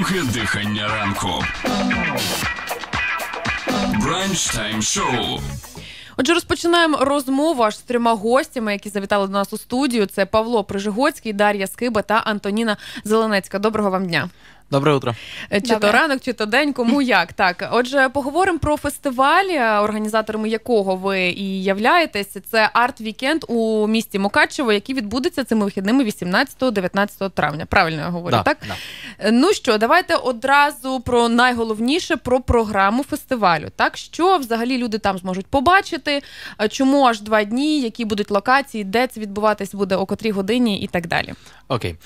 Довге дихання ранку. Бранч тайм шоу. Отже, розпочинаємо розмову аж з трьома гостями, які завітали до нас у студію. Це Павло Прижигоцький, Дар'я Скиба та Антоніна Зеленецька. Доброго вам дня. Доброе утро. Е, чи Добре. то ранок, чи то день, кому як так. Отже, поговоримо про фестиваль, е, організаторами якого ви і являєтесь. Це арт-вікенд у місті Мукачево, який відбудеться цими вихідними 18-19 травня. Правильно я говорю, да, так да. Е, ну що, давайте одразу про найголовніше про програму фестивалю. Так що взагалі люди там зможуть побачити, чому аж два дні, які будуть локації, де це відбуватись буде, о котрій годині і так далі. Окей,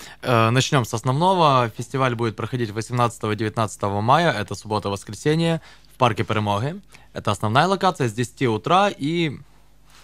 почнемо з основного. Фестиваль буде проходити проходить 18-19 мая, это суббота-воскресенье, в парке Перемоги. Это основная локация з 10 утра и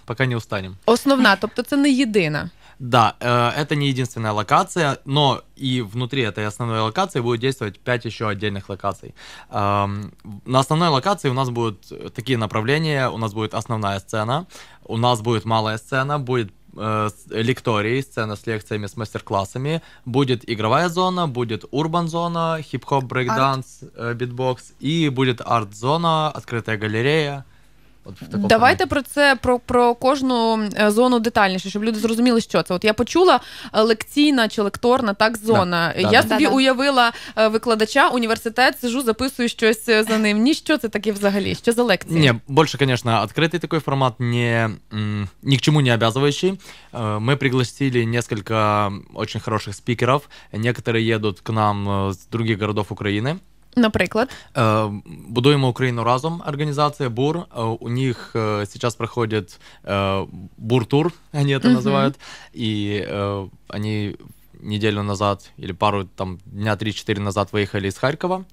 пока не устанем. основная то есть это не єдина. Да, э, это не единственная локация, но и внутри этой основной локации будет действовать 5 еще отдельных локаций. Эм, на основной локации у нас будут такие направления, у нас будет основная сцена, у нас будет малая сцена, будет Э, лектории, сцена с лекциями, с мастер-классами. Будет игровая зона, будет урбан-зона, хип-хоп, брейкданс, э, битбокс и будет арт-зона, открытая галерея. От в такому Давайте про це про про кожну е, зону детальніше, щоб люди зрозуміли, що це. От я почула е, лекційна чи лекторна так зона. Да, я да, собі да, уявила е, викладача університет, сижу, записую щось за ним. Ні, що це таке взагалі? Що за лекція. Ні, більше, звісно, відкритий такий формат, не, ни к чему не обязывающий. Ми пригласили несколько очень хороших спікерів. Некоторі едут к нам з інших городов України. Наприклад, будуємо Україну разом. Організація БУР. У них зараз проходять буртур, они это называют, і вони неделю назад или пару там дня 3-4 назад виїхали из Харькова.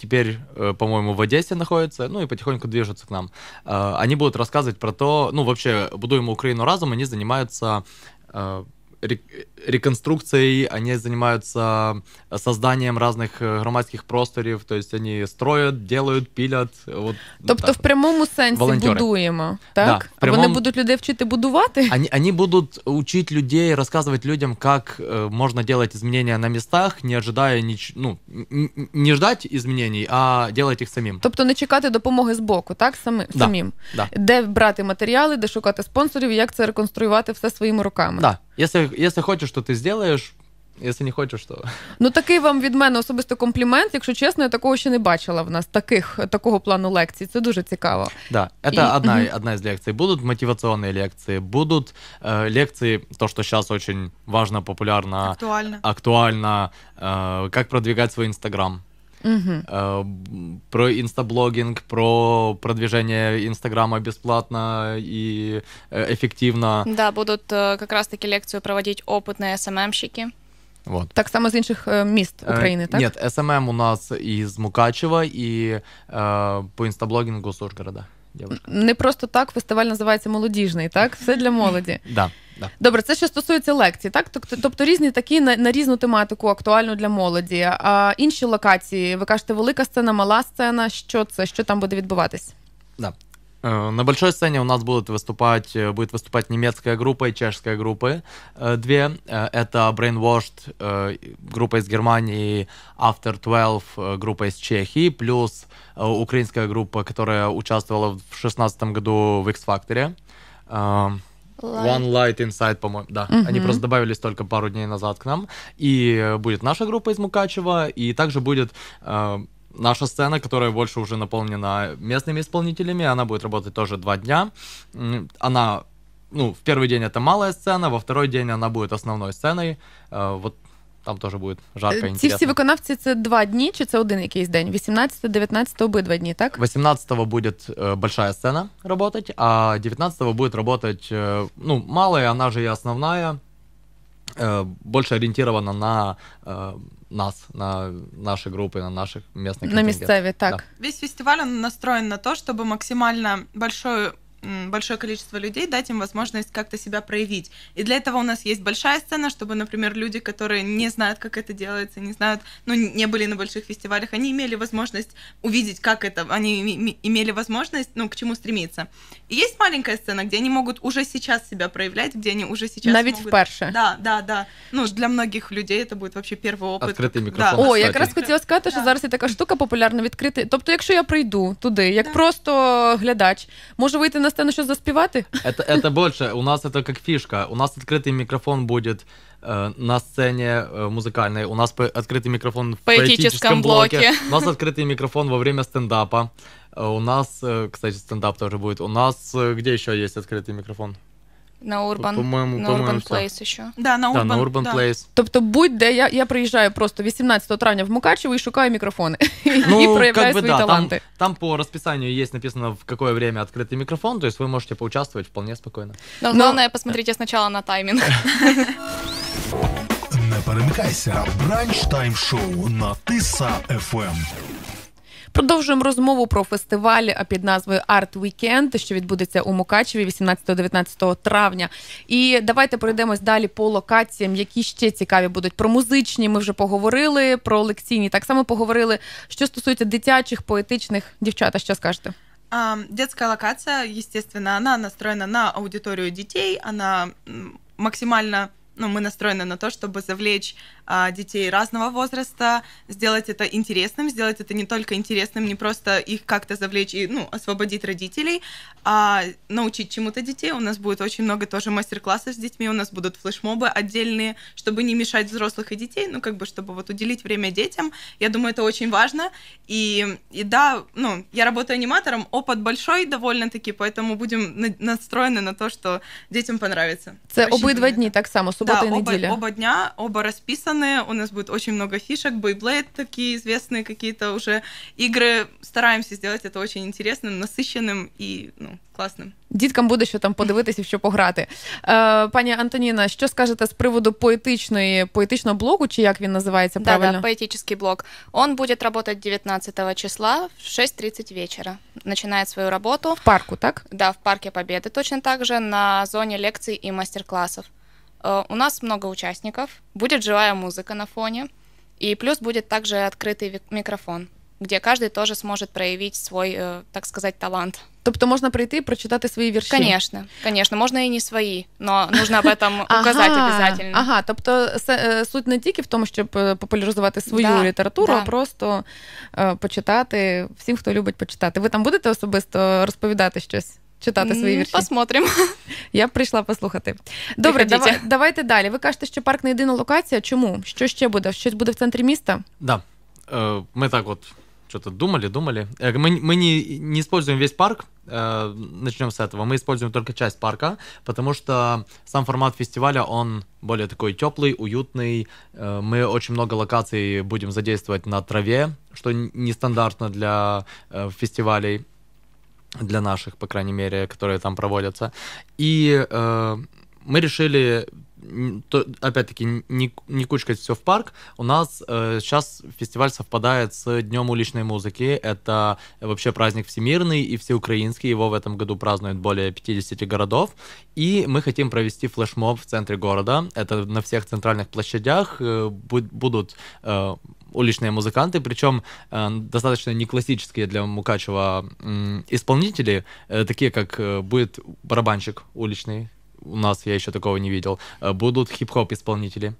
теперь, по-моему, в Одессе находятся, ну и потихоньку движутся к нам. Они будут рассказывать про то, ну вообще, будуем Украину разом, они занимаются реконструкцией, они занимаются э, созданием разных э, громадських просторів, то есть они строят, делают, пилят. Вот, Тобто так. в прямому сенсі Волонтери. будуємо, так? Да, прямом... вони будуть людей вчити будувати? Они, они будут учить людей, рассказывать людям, как э, можно делать изменения на местах, не ожидая нич... ну, не ждать изменений, а делать их самим. Тобто не чекати допомоги з боку, так? Самі, Самим. Да. Де брати матеріали, де шукати спонсорів, як це реконструювати все своїми руками. Да. Если, Якщо хочеш, то ти зробиш. Якщо не хочеш, то ну такий вам від мене особисто комплімент. Якщо чесно, я такого ще не бачила в нас таких такого плану лекцій. Це дуже цікаво. Да, це І... одна одна з лекцій. Будуть мотиваційні лекції, будуть э, лекції, то що зараз дуже важливо, популярно, актуально, актуально, э, як продвигати свій інстаграм. Угу. Про інстаблогінг, про продвижение Инстаграма безплатно і ефективно. Э, да, будуть якраз э, раз-таки лекцию проводить опытные СММщики. Вот. Так само з інших міст України, так? Ні, СММ у нас із Мукачева і е, по інстаблогінгу з Ужгорода. Девушка. Не просто так фестиваль називається молодіжний, так? Все для молоді. Да. Добре, це що стосується лекцій, так? Тобто різні такі на, на різну тематику, актуальну для молоді. А інші локації, ви кажете, велика сцена, мала сцена. Що це? Що там буде відбуватись? Да. Е, на большой сцене у нас будут выступать, е, будет выступать немецкая группа и чешская группа. Е, две. Э, это Brainwashed, э, группа из Германии, After 12, э, группа из Чехии, плюс украинская группа, которая участвовала в 2016 году в X-Factor. Light. One Light Inside, по-моему, да. Угу. Они просто добавились только пару дней назад к нам. И будет наша группа из Мукачева, и также будет... Э, наша сцена, которая больше уже наполнена местными исполнителями, она будет работать тоже два дня. Она, ну, в первый день это малая сцена, во второй день она будет основной сценой. Э, вот там теж буде жарко. Ці всі виконавці це два дні чи це один якийсь день? 18, 19, обидва дні, так? 18-го буде э, большая сцена работать, а 19-го будет работать, э, ну, малая, она же и основная, э, больше ориентирована на э, нас, на наши группы, на наших местных На местцеве, так. Да. Весь фестиваль он настроен на то, чтобы максимально большой большое количество людей, дать им возможность как-то себя проявить. И для этого у нас есть большая сцена, чтобы, например, люди, которые не знают, как это делается, не знают, ну, не были на больших фестивалях, они имели возможность увидеть, как это, они имели возможность, ну, к чему стремиться. И есть маленькая сцена, где они могут уже сейчас себя проявлять, где они уже сейчас Навіть могут... вперше. Да, да, да. Ну, для многих людей это будет вообще первый опыт. Откритий мікрофон, да. О, я как раз хотела сказать, да. зараз є штука популярна, відкрити. Тобто, если я прийду туда, як да. просто глядач, Может выйти на дасть на щось заспівати? Это, это больше. У нас это как фишка. У нас открытый микрофон будет э, на сцене э, музыкальной. У нас открытый микрофон в поэтическом, поэтическом блоке. блоке. У нас открытый микрофон во время стендапа. Э, у нас, э, кстати, стендап тоже будет. У нас э, где еще есть открытый микрофон? На Urban, по-моєму, на по-моєму, Urban Place ще. Да, на Urban, да, на Urban да. Place. Тобто будь-де я, я приїжджаю просто 18 травня в Мукачево і шукаю мікрофони. Ну, и проявляю как бы, да, таланты. Там, там по расписанию есть написано, в какое время открытый микрофон, то есть вы можете поучаствовать вполне спокойно. Но, Но... главное, посмотрите сначала на тайминг. Не перемикайся. Бранч тайм шоу на Тиса ФМ. Продовжуємо розмову про фестиваль е, під назвою Art Weekend, що відбудеться у Мукачеві 18-19 травня. І давайте пройдемось далі по локаціям, які ще цікаві будуть. Про музичні ми вже поговорили, про лекційні так само поговорили. Що стосується дитячих, поетичних дівчата, що скажете? Детська локація, естественно, она настроена на аудиторию детей, она максимально, ну, мы настроены на то, чтобы завлечь А, детей разного возраста, сделать это интересным, сделать это не только интересным, не просто их как-то завлечь и ну, освободить родителей, а научить чему-то детей. У нас будет очень много тоже мастер-классов с детьми, у нас будут флешмобы отдельные, чтобы не мешать взрослых и детей, ну как бы чтобы вот уделить время детям. Я думаю, это очень важно. И, и да, ну, я работаю аниматором, опыт большой довольно-таки, поэтому будем настроены на то, что детям понравится. Це Очень обидва понятно. так само, суббота да, і неділя. Оба, оба дня, оба розписані сделаны, у нас будет очень много фишек, Beyblade такие известные какие-то уже игры. Стараемся сделать это очень интересным, насыщенным и ну, класним. Діткам буде що там подивитися, що пограти. Е, Пані Антоніна, що скажете з приводу поетичної, поетичного блоку, чи як він називається правильно? Да, да, поэтический блок. Он будет работать 19 числа в 6.30 вечера. Начинает свою работу. В парку, так? Да, в парке Победы точно так же, на зоне лекций и мастер-классов. Э, у нас много участников, будет живая музыка на фоне, и плюс будет также открытый микрофон, где каждый тоже сможет проявить свой, э, так сказать, талант. Тобто можна прийти і прочитати свої вірші? Конечно, конечно, можна і не свої, але нужно об этом указать ага, обязательно. Ага, тобто е, суть не тільки в тому, щоб е, популяризувати свою да, літературу, да. а просто е, почитати всім, хто любить почитати. Ви там будете особисто розповідати щось? читати свої вірші? Посмотрим. Я прийшла послухати. Добре, Приходите. давайте далі. Ви кажете, що парк не єдина локація. Чому? Що ще буде? Щось буде в центрі міста? Да. Э, Мы так вот что-то думали, думали. Э, Мы, не, не используем весь парк, начнем с этого. Мы используем только часть парка, потому что сам формат фестиваля, он более такой теплый, уютный. Э, мы очень много локаций будем задействовать на траве, что нестандартно для э, фестивалей для наших, по крайней мере, которые там проводятся. И э, мы решили то, опять-таки, не, не кучкать все в парк. У нас э, сейчас фестиваль совпадает с Днем уличной музыки. Это вообще праздник всемирный и всеукраинский. Его в этом году празднуют более 50 городов. И мы хотим провести флешмоб в центре города. Это на всех центральных площадях э, будут э, уличные музыканты, причем э, достаточно не классические для Мукачева э, исполнители, э, такие как э, будет барабанщик уличный, у нас я еще такого не видел, э, будут хип-хоп исполнители,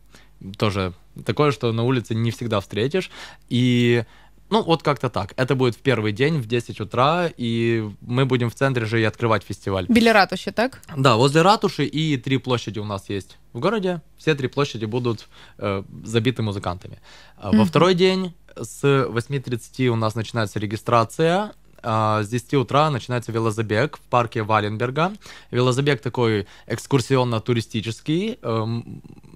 тоже такое, что на улице не всегда встретишь, и ну, вот как-то так. Это будет в первый день в 10 утра, и мы будем в центре же и открывать фестиваль. Били ратуши, так? Да, возле ратуши и три площади у нас есть в городе. Все три площади будут э, забиты музыкантами. Mm-hmm. Во второй день с 8.30 у нас начинается регистрация С 10 утра начинается велозабег в парке Валенберга. Велозабег такой экскурсионно-туристический.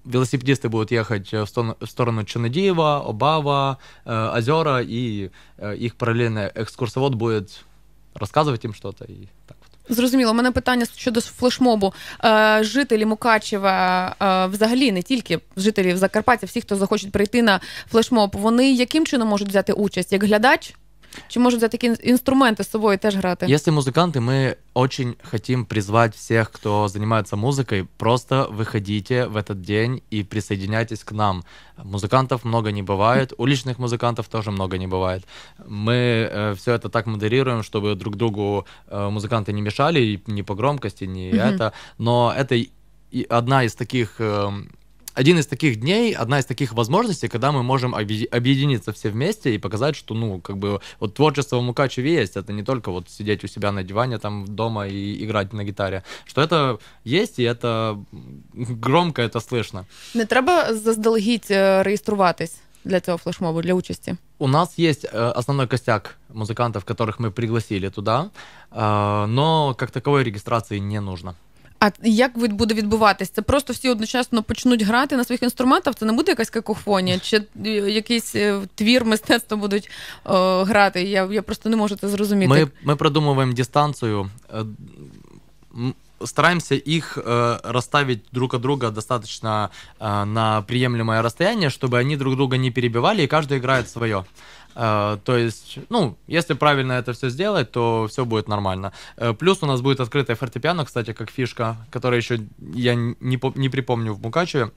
Велосипедисты будут ехать в сторону Чанадиева, Обава, э, озера, и э, их параллельно экскурсовод будет рассказывать им что-то. И так Зрозуміло, У мене питання щодо флешмобу. Е, жителі Мукачева, е, взагалі не тільки жителів Закарпаття, всі, хто захочуть прийти на флешмоб, вони яким чином можуть взяти участь як глядач? Чи может взять такие инструменты с собой теж грати? Если музыканты, мы очень хотим призвать всех, кто занимается музыкой, просто выходите в этот день и присоединяйтесь к нам. Музыкантов много не бывает, уличных музыкантов тоже много не бывает. Мы э, все это так модерируем, чтобы друг другу э, музыканты не мешали, и ни по громкости, ни mm-hmm. это. Но это одна из таких э, один из таких дней, одна из таких возможностей, когда мы можем объединиться все вместе и показать, что, ну, как бы, вот творчество в Мукачеве есть, это не только вот сидеть у себя на диване там дома и играть на гитаре, что это есть, и это громко, это слышно. Не треба заздалегідь реєструватись для цього флешмобу, для участі? У нас есть основной костяк музыкантов, которых мы пригласили туда, а, но как таковой регистрации не нужно. А як буде відбуватись? Це просто всі одночасно почнуть грати на своїх інструментах? Це не буде якась какофонія? Чи е, якийсь е, твір мистецтва будуть о, е, грати? Я я просто не можу це зрозуміти. Ми ми продумуємо дистанцію. стараемся их э, расставить друг от друга достаточно э, на приемлемое расстояние, чтобы они друг друга не перебивали, и каждый играет свое. Э, то есть, ну, если правильно это все сделать, то все будет нормально. Э, плюс у нас будет открытое фортепиано, кстати, как фишка, которая еще я не, не припомню в Мукачеве.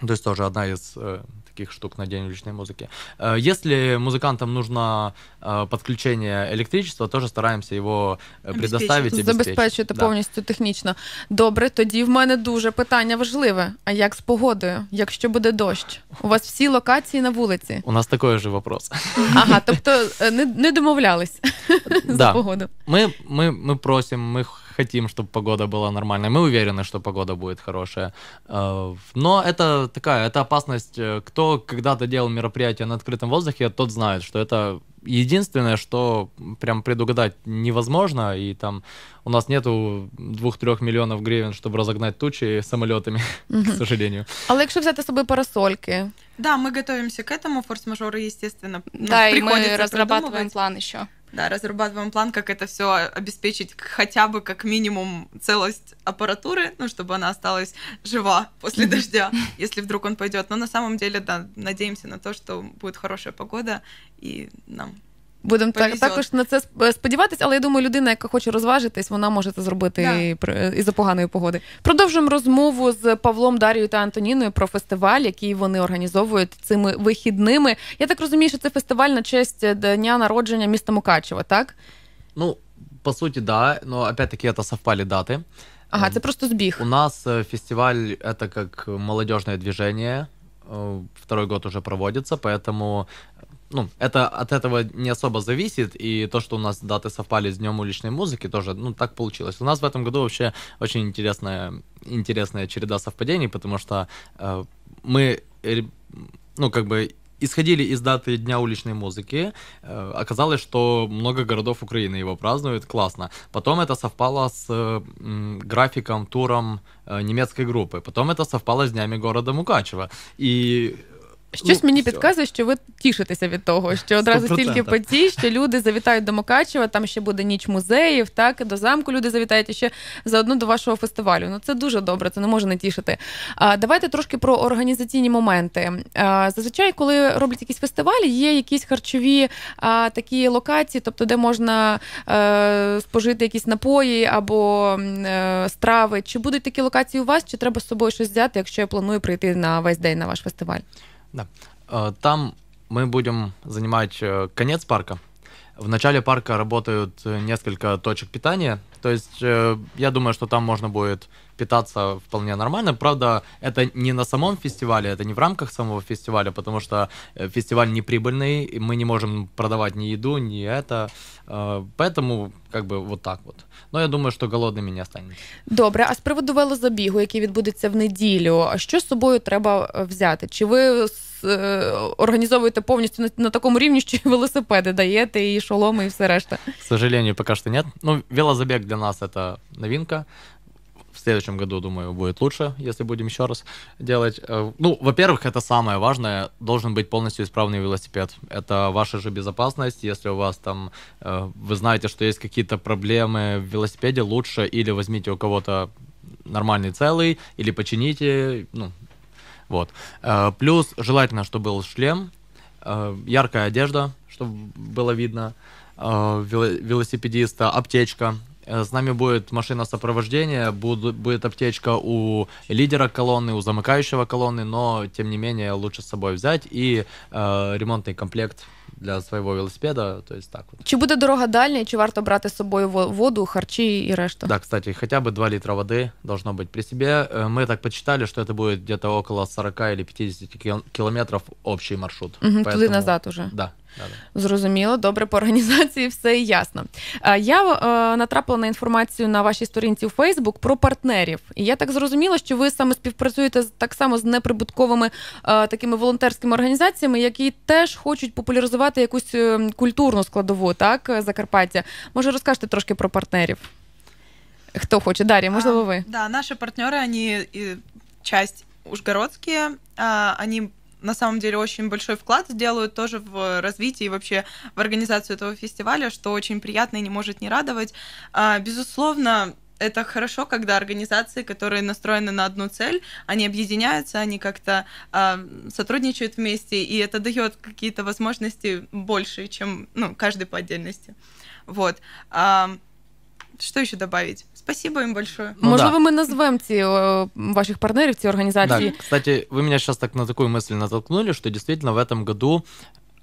То есть тоже одна из э, таких штук на день уличной музыки. Э, если музыкантам нужно э, подключение електричества, теж стараємося його э, предоставити. Забезпечити да. повністю технічно. Добре, тоді в мене дуже питання важливе. А як з погодою, якщо буде дощ? У вас всі локації на вулиці? У нас такий же вопрос. Ага, тобто е, не не домовлялись да. за погоду. Ми, ми, ми просимо, ми. хотим, чтобы погода была нормальная. Мы уверены, что погода будет хорошая. Э, но это такая, это опасность. Э, кто когда-то делал мероприятие на открытом воздухе, тот знает, что это единственное, что прям предугадать невозможно, и там у нас нету 2-3 миллионов гривен, чтобы разогнать тучи самолетами, к сожалению. Але якщо взять с собой парасольки. Да, мы готовимся к этому, форс-мажоры, естественно, Да, и мы разрабатываем план еще. Да, разрабатываем план, как это все обеспечить хотя бы как минимум целость аппаратуры, ну, чтобы она осталась жива после дождя, если вдруг он пойдет. Но на самом деле, да, надеемся на то, что будет хорошая погода, и нам Будемо так, також на це е, сподіватися, але я думаю, людина, яка хоче розважитись, вона може це зробити да. і, е, і за поганої погоди. Продовжуємо розмову з Павлом Дарією та Антоніною про фестиваль, який вони організовують цими вихідними. Я так розумію, що це фестиваль на честь е, дня народження міста Мукачева, так? Ну, по суті, да. Ну, опять-таки це совпали дати. Ага, ем, це просто збіг. У нас фестиваль це як молодежне движення, э, Второй год уже проводится, поэтому ну, это от этого не особо зависит, и то, что у нас даты совпали с Днем уличной музыки, тоже, ну, так получилось. У нас в этом году вообще очень интересная, интересная череда совпадений, потому что э, мы, э, ну, как бы исходили из даты Дня уличной музыки, э, оказалось, что много городов Украины его празднуют, классно. Потом это совпало с э, м, графиком, туром э, немецкой группы. Потом это совпало с Днями города Мукачева. И Щось ну, мені все. підказує, що ви тішитеся від того, що одразу 100%. стільки подій, що люди завітають до Мукачева, там ще буде ніч музеїв, так до замку люди завітають і ще заодно до вашого фестивалю. Ну це дуже добре, це не може не тішити. А давайте трошки про організаційні моменти. А, Зазвичай, коли роблять якісь фестивалі, є якісь харчові а, такі локації, тобто де можна а, е, спожити якісь напої або а, е, страви. Чи будуть такі локації у вас, чи треба з собою щось взяти, якщо я планую прийти на весь день на ваш фестиваль? Да. Э, там мы будем занимать э, конец парка. В начале парка работают э, несколько точек питания. То есть я думаю, что там можно будет питаться вполне нормально. Правда, это не на самом фестивале, это не в рамках самого фестиваля, потому что э, фестиваль не прибыльный, мы не можем продавать ни еду, ни это. Э, поэтому как бы вот так вот. Но я думаю, что голодными не останемся. Добре, а с приводу велозабігу, який відбудеться в неділю, а що з собою треба взяти? Чи ви организовываете полностью на, на таком уровне, что и велосипеды даете, и шоломы, и все решта? К сожалению, пока что нет. Ну, велозабег для нас это новинка. В следующем году, думаю, будет лучше, если будем еще раз делать. Э, ну, во-первых, это самое важное, должен быть полностью исправный велосипед. Это ваша же безопасность. Если у вас там, э, вы знаете, что есть какие-то проблемы в велосипеде, лучше или возьмите у кого-то нормальный целый, или почините, ну, вот. Э, плюс желательно, чтобы был шлем, яркая одежда, чтобы было видно велосипедиста, аптечка, Э, с нами будет машина сопровождения, буду, будет аптечка у лидера колонны, у замыкающего колонны, но тем не менее лучше с собой взять и э, ремонтный комплект для своего велосипеда. То есть так вот. Чи буде дорога дальняя, чи варто брать с собой во- воду, харчі і решта? Да, кстати, хотя бы 2 литра воды должно быть при себе. Э, мы так подсчитали, что это будет где-то около 40 или 50 километров общий маршрут. Мгм, Поэтому- Туди назад уже. Да. Зрозуміло, добре по організації все ясно. Е, я е, натрапила на інформацію на вашій сторінці у Фейсбук про партнерів. І я так зрозуміла, що ви саме співпрацюєте так само з неприбутковими е, такими волонтерськими організаціями, які теж хочуть популяризувати якусь культурну складову, так, Закарпаття. Може, розкажете трошки про партнерів? Хто хоче? Дарья, можливо, а, Да, наші партнери, они часть ужгородские, они на самом деле очень большой вклад сделают тоже в развитие и вообще в организацию этого фестиваля, что очень приятно и не может не радовать. А, безусловно, это хорошо, когда организации, которые настроены на одну цель, они объединяются, они как-то э, сотрудничают вместе, и это дает какие-то возможности больше, чем ну, каждый по отдельности. Вот. Э, что еще добавить? Спасибо им большое. Ну, Можливо, да. ми назвемо ці э, ваших партнеров, те организации. Да, кстати, вы меня сейчас так на такую мысль натолкнули, что действительно в этом году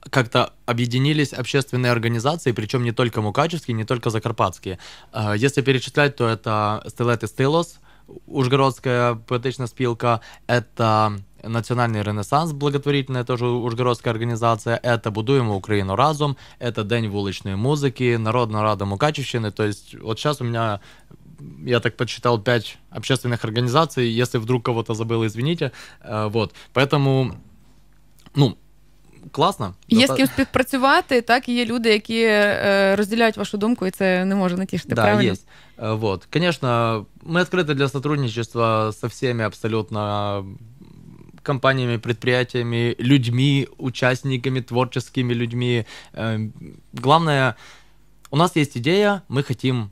как-то объединились общественные организации, причем не только мукачевские, не только закарпатские. Э, если перечислять, то это Стилет и Стилос, Ужгородская поэтичная спилка, это Національний ренесанс, благотворительна теж Ужгородська організація. Це будуємо Україну разом. Це день вуличної музики, Народна рада Мукачевщини. То есть, от зараз у мене я так подсчитал пять общественных организаций. Если вдруг кого-то забыл, извините. Э, вот. Поэтому, ну, класно. Є з ким співпрацювати, так і є люди, які э, розділяють вашу думку, і це не може натішити. Да, правильно? Есть. Э, вот. Конечно, мы открыты для сотрудничества со всеми абсолютно компаниями, предприятиями, людьми, участниками, творческими людьми. Эм, главное, у нас есть идея, мы хотим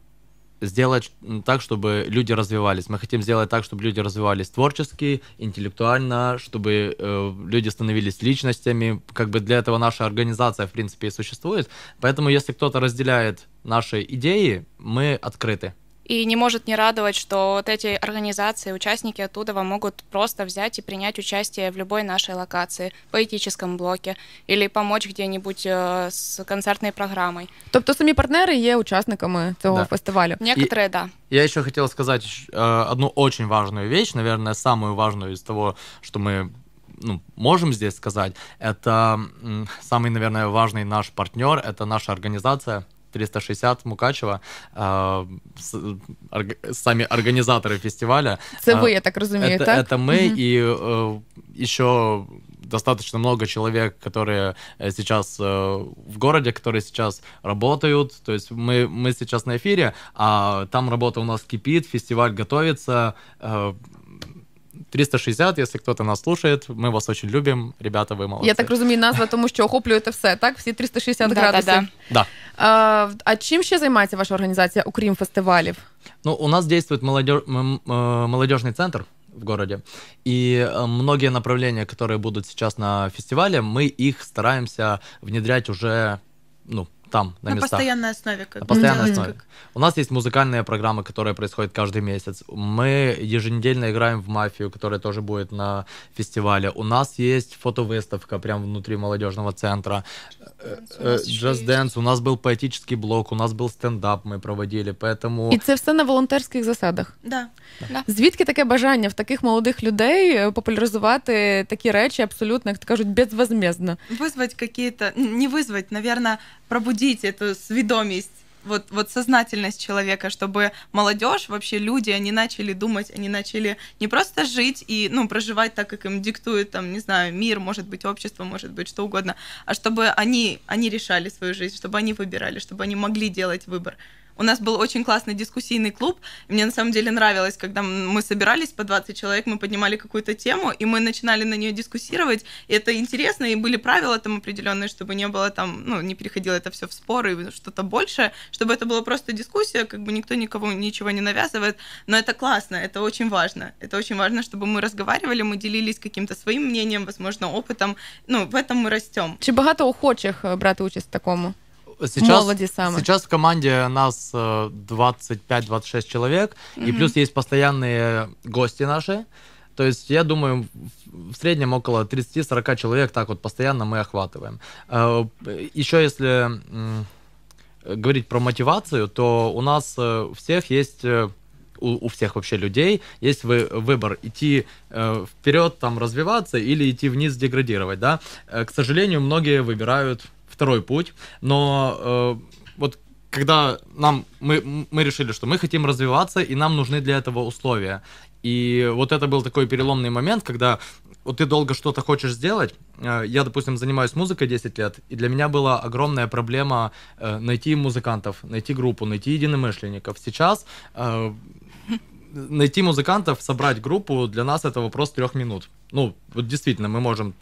сделать так, чтобы люди развивались. Мы хотим сделать так, чтобы люди развивались творчески, интеллектуально, чтобы э, люди становились личностями. Как бы для этого наша организация, в принципе, и существует. Поэтому, если кто-то разделяет наши идеи, мы открыты. И не может не радовать, что вот эти организации, участники оттуда могут просто взять и принять участие в любой нашей локации, поэтическом блоке, или помочь где-нибудь э, с концертной программой. Тобто самі партнери є учасниками цього да. фестивалю? Некоторые, да. Я еще хотел сказать э, одну очень важную вещь, наверное, самую важную из того, что мы ну, можем здесь сказать, это самый, наверное, важный наш партнер, это наша организация – 360 Мукачева, а, с, орг, самі організатори фестиваля. Це а, ви, я так розумію, это, так? Це ми угу. і э, ще достаточно много человек, которые э, сейчас э, в городе, которые сейчас работают. То есть мы, мы сейчас на эфире, а там работа у нас кипит, фестиваль готовится. Э, 360, якщо хтось нас слухає, ми вас дуже любимо. Ребята, ви молодці. Я так розумію, назва, тому що охоплює все, так? Всі 360 да, градусів. Да, да. А, а чим ще займається ваша організація, окрім фестивалів? Ну, у нас действует молодеж... Э, молодежный центр в городе. И э, многие направления, которые будут сейчас на фестивале, мы их стараемся внедрять уже ну, там, на, на местах. постоянной основе. Как на постоянной делать, основе. У нас есть музыкальная программа которая происходит каждый месяц. Мы еженедельно играем в «Мафию», которая тоже будет на фестивале. У нас есть фотовыставка прямо внутри молодежного центра. Just э, э, Dance. У нас был поэтический блок, у нас был стендап мы проводили, поэтому... и это все на волонтерских засадах? Да. да. Звідки таке бажання в таких молодых людей популяризовать такие речи абсолютно, як кажуть, безвозмездно? вызвать какие-то Не вызвать наверное, пробудить пробудить эту сведомость, вот, вот сознательность человека, чтобы молодежь, вообще люди, они начали думать, они начали не просто жить и, ну, проживать так, как им диктует, там, не знаю, мир, может быть, общество, может быть, что угодно, а чтобы они, они решали свою жизнь, чтобы они выбирали, чтобы они могли делать выбор. У нас был очень классный дискуссийный клуб. Мне на самом деле нравилось, когда мы собирались по 20 человек, мы поднимали какую-то тему, и мы начинали на нее дискуссировать. И это интересно, и были правила там определенные, чтобы не было там, ну, не переходило это все в споры и что-то больше, чтобы это была просто дискуссия, как бы никто никого ничего не навязывает. Но это классно, это очень важно. Это очень важно, чтобы мы разговаривали, мы делились каким-то своим мнением, возможно, опытом. Ну, в этом мы растем. Чи богато охочих э, брать участь такому? сейчас, молоде самые. Сейчас в команде нас 25-26 э, человек, mm-hmm. и плюс есть постоянные гости наши. То есть, я думаю, в среднем около 30-40 человек так вот постоянно мы охватываем. Э, еще если говорить про мотивацию, то у нас э, у всех есть у, у всех вообще людей есть вы, выбор идти э, вперед, там развиваться или идти вниз, деградировать, да. Э, к сожалению, многие выбирают второй путь, но э, вот когда нам мы, мы решили, что мы хотим развиваться, и нам нужны для этого условия. И вот это был такой переломный момент, когда вот ты долго что-то хочешь сделать. Э, я, допустим, занимаюсь музыкой 10 лет, и для меня была огромная проблема э, найти музыкантов, найти группу, найти единомышленников. Сейчас э, найти музыкантов, собрать группу, для нас это вопрос трех минут. Ну, вот действительно, мы можем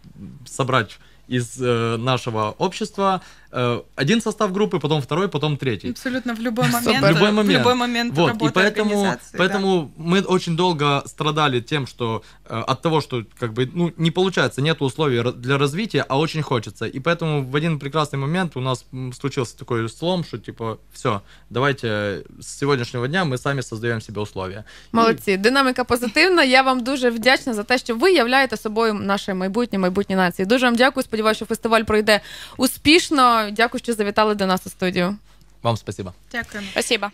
собрать из э, нашего общества Э, один состав группы, потом второй, потом третий. Абсолютно в любой момент. В любой момент. В любой момент вот, и поэтому, поэтому да. мы очень долго страдали тем, что э, от того, что как бы ну не получается, нет условий для развития, а очень хочется. И поэтому в один прекрасный момент у нас случился такой слом, что типа все, давайте с сегодняшнего дня мы сами создаем себе условия. Молодці, динамика позитивна. Я вам дуже вдячна за те, що ви являєте собою наше майбутнє, майбутнє нації. Дуже вам дякую. Сподіваюся, що фестиваль пройде успішно. Дякую, що завітали до нас у студію. Вам спасибо. Дякуємо. Спасибо.